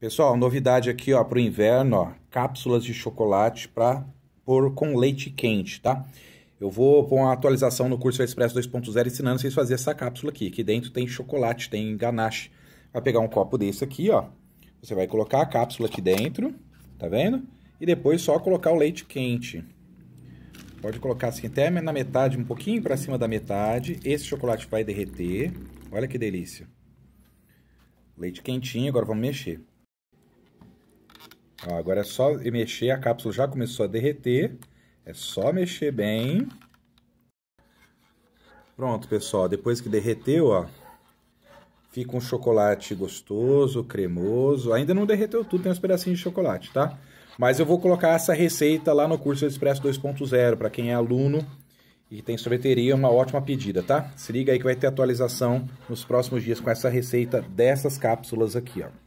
Pessoal, novidade aqui ó para o inverno, ó, cápsulas de chocolate para pôr com leite quente, tá? Eu vou pôr uma atualização no curso Expresso 2.0 ensinando vocês a fazer essa cápsula aqui, que dentro tem chocolate, tem ganache. Vai pegar um copo desse aqui, ó. Você vai colocar a cápsula aqui dentro, tá vendo? E depois só colocar o leite quente. Pode colocar assim até na metade, um pouquinho para cima da metade. Esse chocolate vai derreter. Olha que delícia. Leite quentinho, agora vamos mexer. Ó, agora é só mexer, a cápsula já começou a derreter. É só mexer bem. Pronto, pessoal. Depois que derreteu, ó, fica um chocolate gostoso, cremoso. Ainda não derreteu tudo, tem uns pedacinhos de chocolate, tá? Mas eu vou colocar essa receita lá no curso Expresso 2.0 para quem é aluno e tem sorveteria, uma ótima pedida, tá? Se liga aí que vai ter atualização nos próximos dias com essa receita dessas cápsulas aqui, ó.